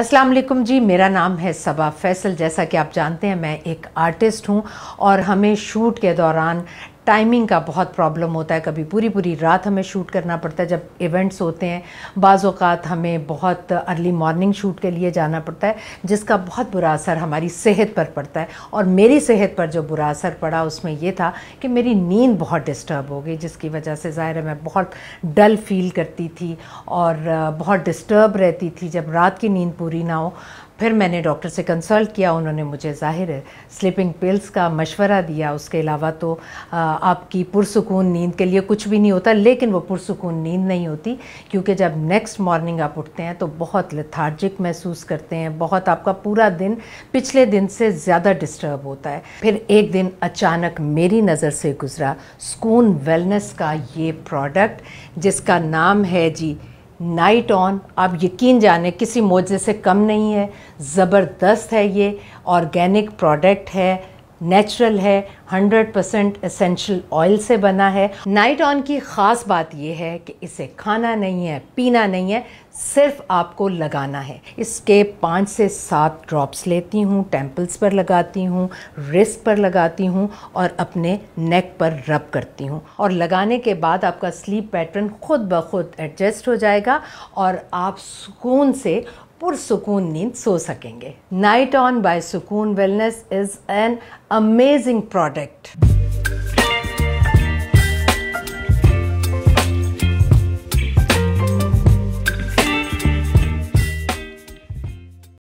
अस्सलाम वालेकुम जी मेरा नाम है सबा फैसल जैसा कि आप जानते हैं मैं एक आर्टिस्ट हूं और हमें शूट के दौरान टाइमिंग का बहुत प्रॉब्लम होता है कभी पूरी पूरी रात हमें शूट करना पड़ता है जब इवेंट्स होते हैं बाज़ात हमें बहुत अर्ली मॉर्निंग शूट के लिए जाना पड़ता है जिसका बहुत बुरा असर हमारी सेहत पर पड़ता है और मेरी सेहत पर जो बुरा असर पड़ा उसमें यह था कि मेरी नींद बहुत डिस्टर्ब हो गई जिसकी वजह से ज़ाहिर है मैं बहुत डल फील करती थी और बहुत डिस्टर्ब रहती थी जब रात की नींद पूरी ना हो फिर मैंने डॉक्टर से कंसल्ट किया उन्होंने मुझे ज़ाहिर है स्लीपिंग पिल्स का मशवरा दिया उसके अलावा तो आपकी पुरसकून नींद के लिए कुछ भी नहीं होता लेकिन वो पुरसकून नींद नहीं होती क्योंकि जब नेक्स्ट मॉर्निंग आप उठते हैं तो बहुत लथार्जिक महसूस करते हैं बहुत आपका पूरा दिन पिछले दिन से ज़्यादा डिस्टर्ब होता है फिर एक दिन अचानक मेरी नज़र से गुजरा स्कून वेलनेस का ये प्रोडक्ट जिसका नाम है जी नाइट ऑन आप यकीन जाने किसी मोजे से कम नहीं है ज़बरदस्त है ये ऑर्गेनिक प्रोडक्ट है नेचुरल है 100% परसेंट एसेंशियल ऑयल से बना है नाइट ऑन की ख़ास बात यह है कि इसे खाना नहीं है पीना नहीं है सिर्फ आपको लगाना है इसके पाँच से सात ड्रॉप्स लेती हूँ टेम्पल्स पर लगाती हूँ रिस्ट पर लगाती हूँ और अपने नेक पर रब करती हूँ और लगाने के बाद आपका स्लीप पैटर्न खुद ब खुद एडजस्ट हो जाएगा और आप सुकून से पुरसकून नींद सो सकेंगे night on by Sukoon wellness is an amazing product